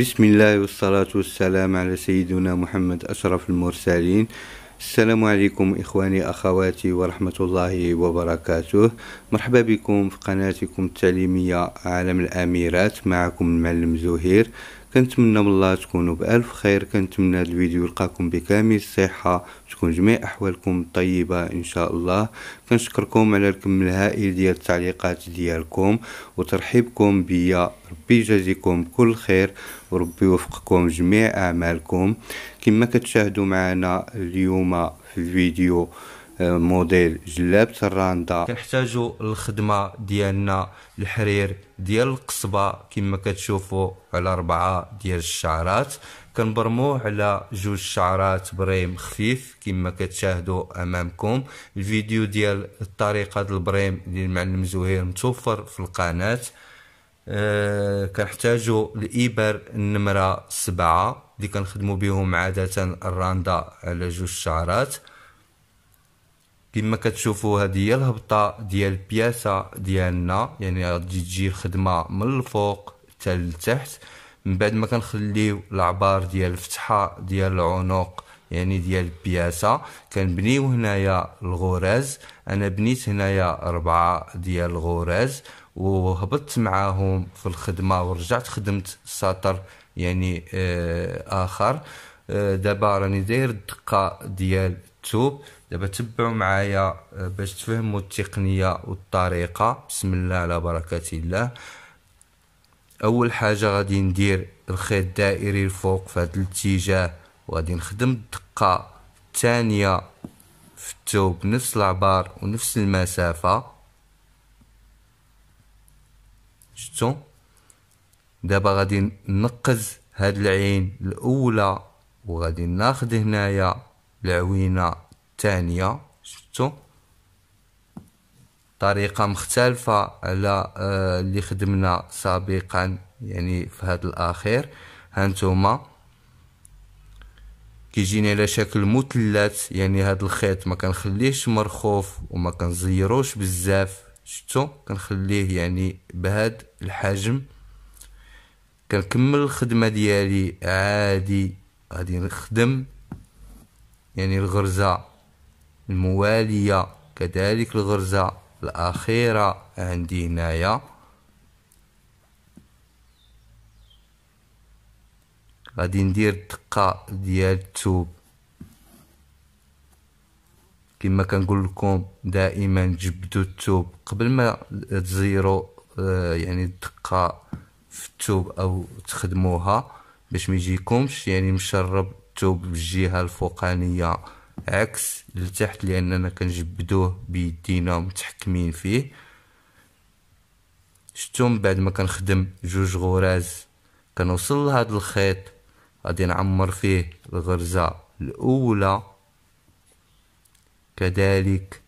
بسم الله والصلاة والسلام على سيدنا محمد أشرف المرسلين السلام عليكم إخواني أخواتي ورحمة الله وبركاته مرحبا بكم في قناتكم التعليمية عالم الأميرات معكم المعلم زهير كنتمنى من الله تكونوا بألف خير كنتمنى هذا الفيديو يلقاكم بكامل الصحة تكون جميع أحوالكم طيبة إن شاء الله كنشكركم على الكم الهائل ديال التعليقات ديالكم وترحيبكم بيا ربي يجازيكم كل خير وربي يوفقكم جميع أعمالكم كما كتشاهدوا معنا اليوم في الفيديو موديل جلاب الراندا كنحتاجو الخدمه ديالنا الحرير ديال القصبه كما كتشوفوا على اربعه ديال الشعرات كنبرموه على جوج شعرات بريم خفيف كما كتشاهدوا امامكم الفيديو ديال الطريقه ديال البريم ديال المعلم زهير متوفر في القناه أه كنحتاجوا الابر النمره سبعة اللي كنخدموا بهم عاده الراندا على جوج شعرات كما كتشوفوا هذه هي الهبطه ديال البياسه ديالنا يعني غادي تجي الخدمه من الفوق حتى لتحت من بعد ما كنخليو العبار ديال الفتحه ديال العنق يعني ديال البياسه كنبنيو هنايا الغرز انا بنيت هنايا أربعة ديال الغرز وهبطت معاهم في الخدمه ورجعت خدمت سطر يعني آه، اخر آه، دابا راني داير الدقه ديال التوب دابا تبعوا معايا آه، باش تفهموا التقنيه والطريقه بسم الله على بركه الله اول حاجه غادي ندير الخيط الدائري الفوق في هذا الاتجاه وغادي نخدم الدقه الثانيه في الثوب نفس العبار ونفس المسافه شتو دابا غادي ننقز هاد العين الاولى وغادي ناخذ هنايا العوينه الثانية شفتو طريقة مختلفة على آه، اللي خدمنا سابقا يعني في هذا الأخير هانتوما كيجيني على شكل مثلث يعني هذا الخيط ما كنخليهش مرخوف وما كنزيروش بزاف شفتو كنخليه يعني بهاد الحجم كنكمل الخدمه ديالي عادي غادي نخدم يعني الغرزه الموالية كذلك الغرزة الأخيرة عندي هنايا غادي ندير الدقة ديال التوب كما كنقول لكم دائما جبدوا التوب قبل ما تزيروا آه، يعني الدقة في التوب او تخدموها باش ما يجيكمش يعني مشرب التوب بالجهة الفوقانية عكس لتحت لاننا كنجبدوه بيدينا متحكمين فيه شتو من بعد ما كنخدم جوج غراز كنوصل لهاد الخيط غادي نعمر فيه الغرزة الاولى كذلك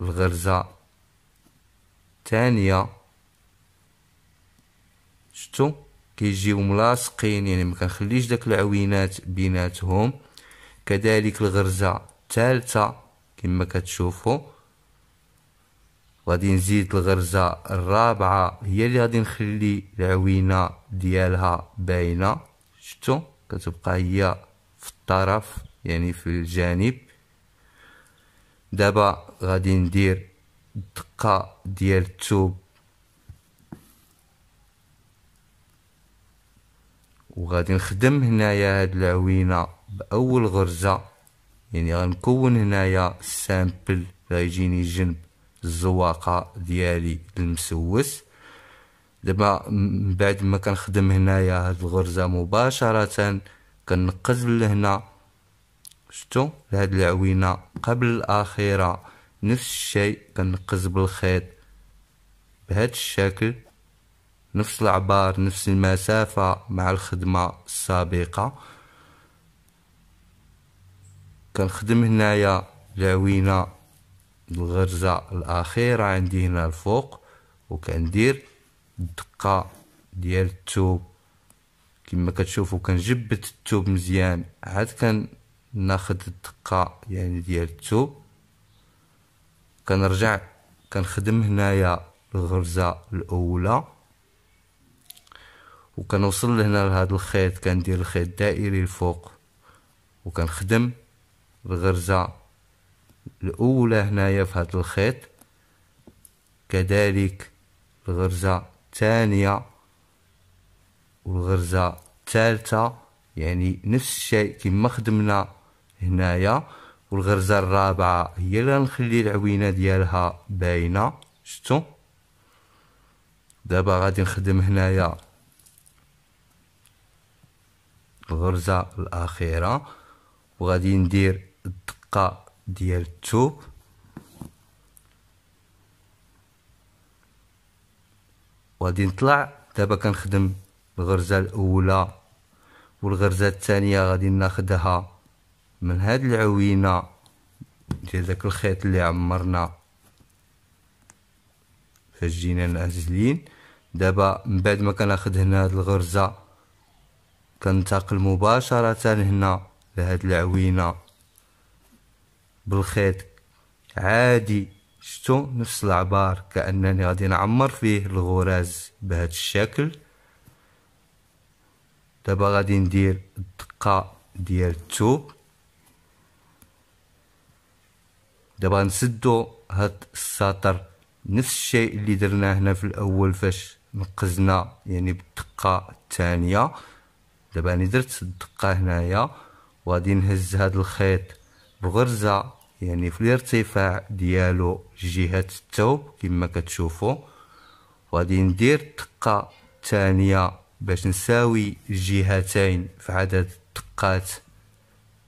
الغرزة الثانية شتو كيجيو ملاصقين يعني ما كنخليش داك العوينات بيناتهم كذلك الغرزة الثالثة كما كتشوفوا غادي نزيد الغرزة الرابعة هي اللي غادي نخلي العوينة ديالها باينة شفتوا كتبقى هي في الطرف يعني في الجانب دابا غادي ندير الدقة ديال الثوب وغادي نخدم هنايا هاد العوينه بأول غرزة يعني غنكون هنايا السامبل غيجيني جنب الزواقة ديالي المسوس دابا من بعد ما كنخدم هنايا هاد الغرزة مباشرة كنقز لهنا شتو لهاد العوينة قبل الأخيرة نفس الشيء كنقز بالخيط بهاد الشكل نفس العبار نفس المسافة مع الخدمة السابقة كنخدم هنايا العوينه الغرزه الاخيره عندي هنا الفوق وكندير الدقه ديال التوب كما كتشوفوا كنجبت التوب مزيان عاد ناخد الدقه يعني ديال التوب كنرجع كنخدم هنايا الغرزه الاولى وكنوصل لهنا لهذا الخيط كندير الخيط دائري الفوق وكنخدم الغرزة الأولى هنايا في هذا الخيط كذلك الغرزة الثانية والغرزة الثالثة يعني نفس الشيء كما خدمنا هنايا والغرزة الرابعة هي اللي غنخلي العوينة ديالها باينة شتو دابا غادي نخدم هنايا الغرزة الأخيرة وغادي ندير الدقة ديال الثوب وغادي نطلع دابا كنخدم الغرزة الأولى والغرزة الثانية غادي ناخدها من هاد العوينة ديال داك الخيط اللي عمرنا فاش جينا نعزلين دابا من بعد ما كناخد هنا هاد الغرزة كننتقل مباشرة هنا لهاد العوينة بالخيط عادي شتو نفس العبار كأنني غادي نعمر فيه الغراز بهذا الشكل دابا غادي ندير الدقة ديال الثوب دابا نسدو هاد السطر نفس الشيء اللي درناه هنا في الاول فاش نقزنا يعني بالدقة الثانية دابا انا درت الدقة هنايا وغادي نهز هاد الخيط بغرزة يعني في الارتفاع ديالو جهة الثوب كما كتشوفو وغادي ندير الدقة الثانية باش نساوي الجهتين في عدد الدقات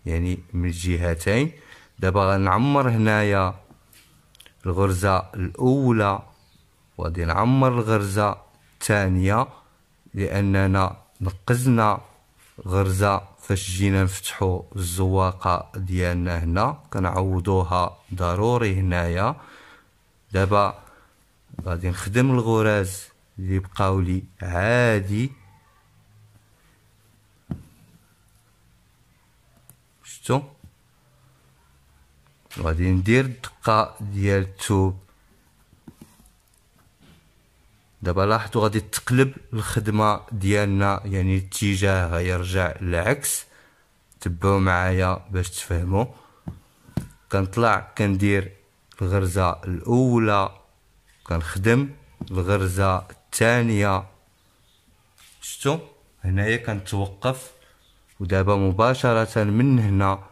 يعني من الجهتين دابا غنعمر هنايا الغرزة الأولى وغادي نعمر الغرزة الثانية لأننا نقزنا غرزه فاش جينا نفتحو الزواقه ديالنا هنا كنعوضوها ضروري هنايا دابا غادي نخدم الغراز اللي بقاو لي عادي شتو غادي ندير الدقه ديال التوب دابا لاحظتوا غادي تقلب الخدمه ديالنا يعني الاتجاه غيرجع للعكس تبعوا معايا باش تفهموا كنطلع كندير الغرزه الاولى كنخدم الغرزه الثانيه شفتوا هنايا كنتوقف ودابا مباشره من هنا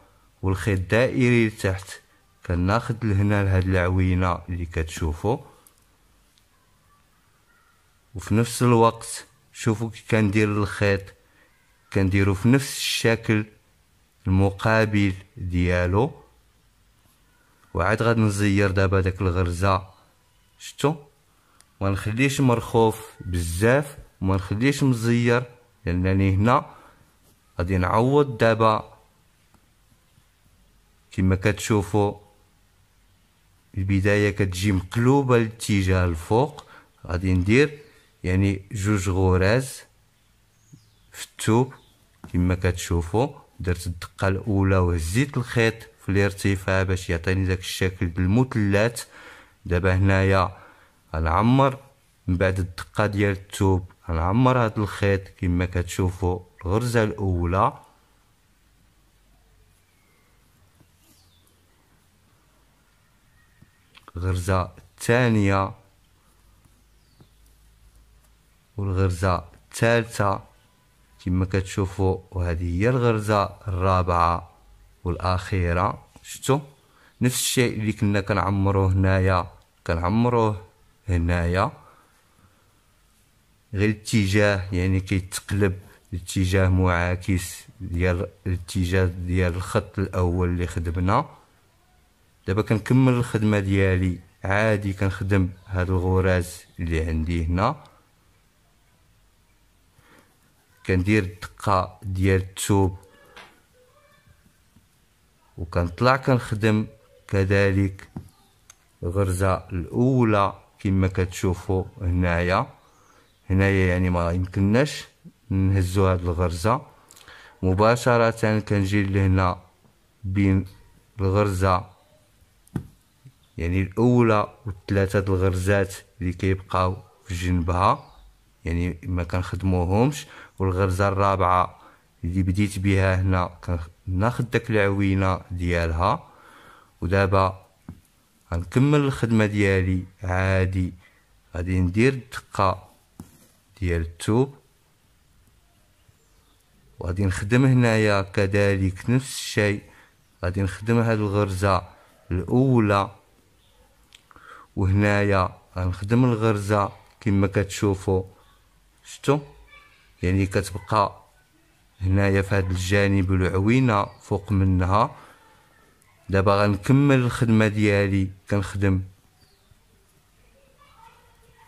والخيط دائري لتحت كناخد لهنا لهاد العوينه اللي كتشوفوا وفي نفس الوقت شوفوا كي كندير الخيط كنديرو في نفس الشكل المقابل ديالو وعاد غادي نزير دابا داك الغرزه شتو ما نخليش مرخوف بزاف وما نخليش مزير لانني هنا غادي نعوض دابا كما كتشوفوا البدايه كتجي مقلوبه الاتجاه الفوق غادي ندير يعني جوج غراز في الثوب كما كتشوفوا درت الدقه الاولى وهزيت الخيط في الارتفاع باش يعطيني داك الشكل المثلث دابا هنايا غنعمر من بعد الدقه ديال الثوب غنعمر هاد الخيط كما كتشوفوا الغرزه الاولى غرزه الثانيه والغرزة الثالثة كما كتشوفوا وهذه هي الغرزة الرابعة والأخيرة شتو نفس الشيء اللي كنا كنعمروه هنايا كنعمروه هنايا غير الاتجاه يعني كيتقلب الاتجاه معاكس ديال الاتجاه ديال الخط الاول اللي خدمنا دابا كنكمل الخدمه ديالي عادي كنخدم هاد الغراز اللي عندي هنا كندير الدقة ديال التوب وكنطلع كنخدم كذلك الغرزة الأولى كما كتشوفوا هنايا هنايا يعني ما يمكنناش نهزو هاد الغرزة مباشرة كنجي لهنا بين الغرزة يعني الأولى والثلاثة الغرزات اللي كيبقاو في جنبها يعني ما كنخدموهمش والغرزه الرابعه اللي بديت بها هنا كناخد داك العوينه ديالها ودابا غنكمل الخدمه ديالي عادي غادي ندير الدقه ديال الثوب وغادي نخدم هنايا كذلك نفس الشيء غادي نخدم هاد الغرزه الاولى وهنايا غنخدم الغرزه كما كتشوفوا شفتو يعني كتبقى هنايا في هذا الجانب العوينه فوق منها دابا غنكمل الخدمه ديالي كنخدم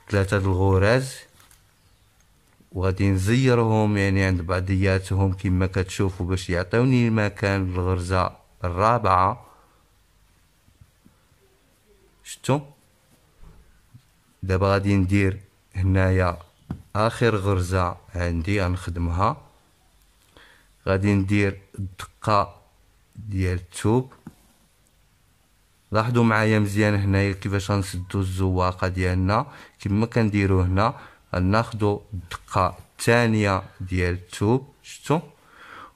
ثلاثه الغراز وغادي نزيرهم يعني عند بعضياتهم كما كتشوفوا باش يعطيوني المكان الغرزه الرابعه شفتوا دابا غادي ندير هنايا اخر غرزه عندي غنخدمها غادي ندير الدقه ديال التوب لاحظوا معايا مزيان هنايا كيفاش غنسدو الزواقه ديالنا كما كنديرو هنا غناخدو الدقه الثانيه ديال التوب شفتوا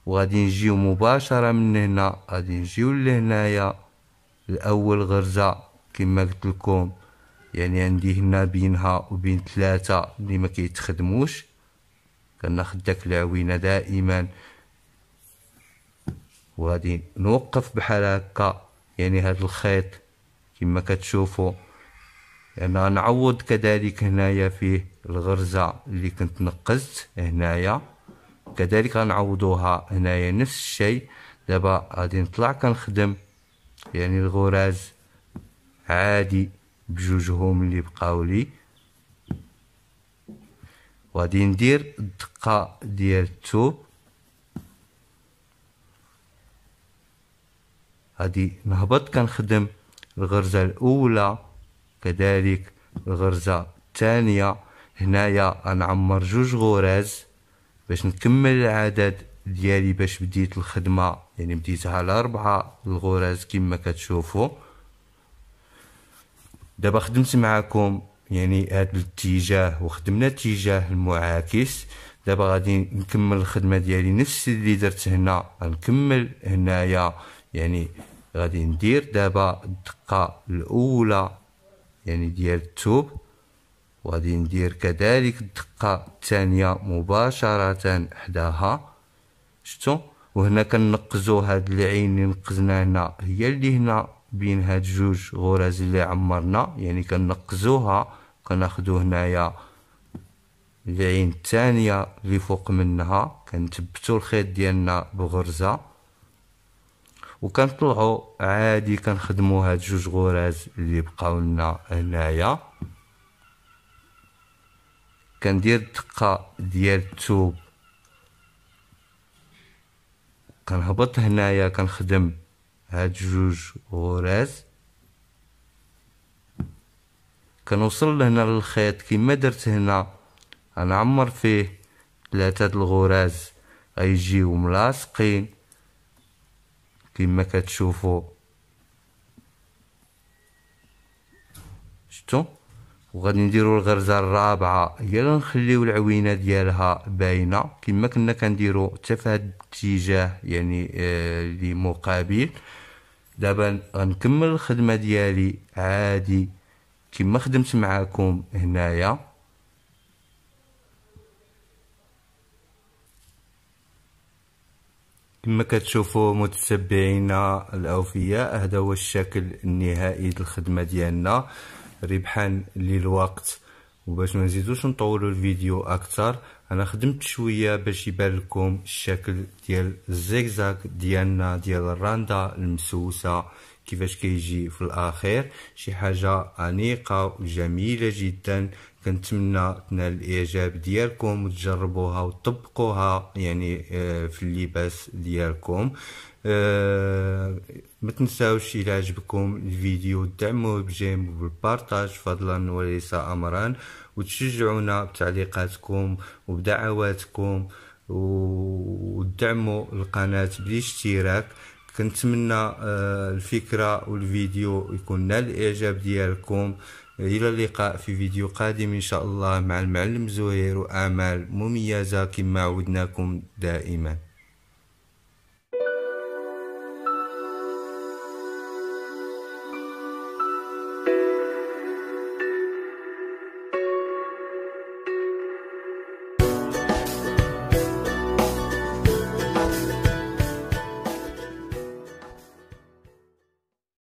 وغادي نجيو مباشره من هنا غادي نجيو لهنايا لاول غرزه كما قلت لكم يعني عندي هنا بينها وبين ثلاثة اللي ما كيتخدموش كناخد داك العوينة دائما وغادي نوقف بحال هكا يعني هاد الخيط كما كتشوفوا يعني غنعوض كذلك هنايا فيه الغرزة اللي كنت نقزت هنايا كذلك غنعوضوها هنايا نفس الشيء دابا غادي نطلع كنخدم يعني الغراز عادي بجوجهم اللي بقاو لي وغادي ندير الدقه ديال الثوب غادي نهبط كنخدم الغرزه الاولى كذلك الغرزه الثانيه هنايا غنعمر جوج غرز باش نكمل العدد ديالي باش بديت الخدمه يعني بديتها على اربعه الغرز كما كتشوفوا دابا خدمت معاكم يعني هذا الاتجاه وخدمنا اتجاه المعاكس دابا غادي نكمل الخدمه ديالي نفس اللي درت هنا غنكمل هنايا يعني غادي ندير دابا الدقه الاولى يعني ديال التوب وغادي ندير كذلك الدقه الثانيه مباشره حداها شفتوا وهنا كنقزو هاد العين اللي نقزنا هنا هي اللي هنا بين هاد جوج غرز اللي عمرنا يعني كنقزوها كناخدو هنايا العين الثانيه اللي فوق منها كنثبتو الخيط ديالنا بغرزه وكنطلعو عادي كنخدمو هاد جوج غرز اللي بقاو لنا هنايا كندير الدقه ديال الثوب كنهبط هنايا كنخدم هاد جوج غراز كنوصل لهنا للخيط كما درت هنا غنعمر فيه ثلاثة الغراز غيجيو ملاصقين كما كتشوفو شتو وغادي نديرو الغرزه الرابعه هي نخليو العوينه ديالها باينه كما كنا كنديرو حتى في هذا الاتجاه يعني اللي آه مقابل دابا غنكمل الخدمه ديالي عادي كما خدمت معاكم هنايا كما كتشوفوا متتبعينا الاوفياء هذا هو الشكل النهائي للخدمه ديالنا ربحان للوقت وباش ما نزيدوش نطولوا الفيديو اكثر انا خدمت شويه باش يبان لكم الشكل ديال الزيكزاك ديالنا ديال الراندا المسوسه كيفاش كيجي في الاخير شي حاجه انيقه وجميله جدا كنتمنى تنال الاعجاب ديالكم وتجربوها وتطبقوها يعني آه، في اللباس ديالكم آه، ما تنساوش الى عجبكم الفيديو دعموه بجيم وبالبارطاج فضلا وليس امرا وتشجعونا بتعليقاتكم وبدعواتكم ودعموا القناه بالاشتراك كنتمنى آه، الفكره والفيديو يكون نال الاعجاب ديالكم الى اللقاء في فيديو قادم ان شاء الله مع المعلم زهير واعمال مميزه كما عودناكم دائما